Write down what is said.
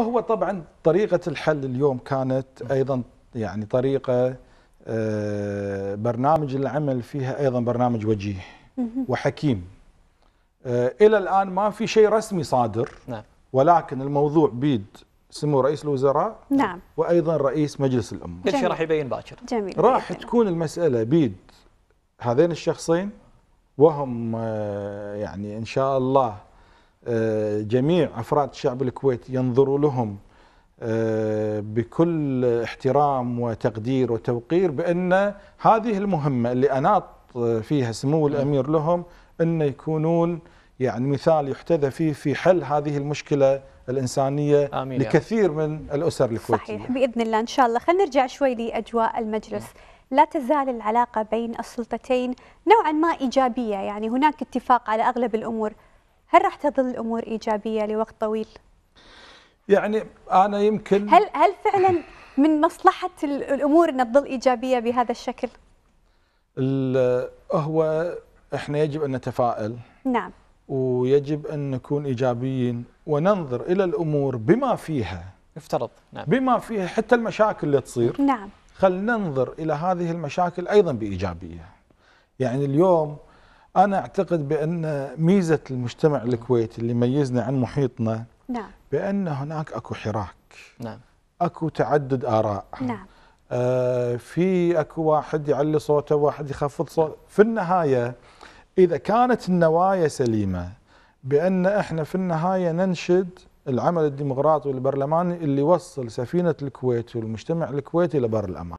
هو طبعا طريقة الحل اليوم كانت أيضا يعني طريقة آه، برنامج العمل فيها أيضا برنامج وجيه وحكيم آه، إلى الآن ما في شيء رسمي صادر نعم. ولكن الموضوع بيد سمو رئيس الوزراء نعم وأيضا رئيس مجلس الأمة كل شيء راح يبين باكر جميل راح تكون المسألة بيد هذين الشخصين وهم آه، يعني إن شاء الله آه، جميع افراد الشعب الكويتي ينظروا لهم آه، بكل احترام وتقدير وتوقير بان هذه المهمه اللي اناط فيها سمو الامير لهم ان يكونون يعني مثال يحتذى فيه في حل هذه المشكله الانسانيه آمين لكثير من الاسر الكويتيه. صحيح باذن الله ان شاء الله، خلينا نرجع شوي لاجواء المجلس. لا تزال العلاقة بين السلطتين نوعا ما إيجابية يعني هناك اتفاق على أغلب الأمور هل راح تظل الامور ايجابيه لوقت طويل؟ يعني انا يمكن هل هل فعلا من مصلحه الامور ان تظل ايجابيه بهذا الشكل؟ هو احنا يجب ان نتفائل نعم ويجب ان نكون ايجابيين وننظر الى الامور بما فيها يفترض نعم بما فيها حتى المشاكل اللي تصير نعم خلينا ننظر الى هذه المشاكل ايضا بايجابيه يعني اليوم أنا أعتقد بأن ميزة المجتمع الكويتي اللي ميزنا عن محيطنا نعم. بأن هناك أكو حراك نعم. أكو تعدد آراء نعم. آه في أكو واحد يعلي صوته واحد يخفض صوته في النهاية إذا كانت النوايا سليمة بأن إحنا في النهاية ننشد العمل الديمقراطي والبرلماني اللي يوصل سفينة الكويت والمجتمع الكويتي لبر الأمان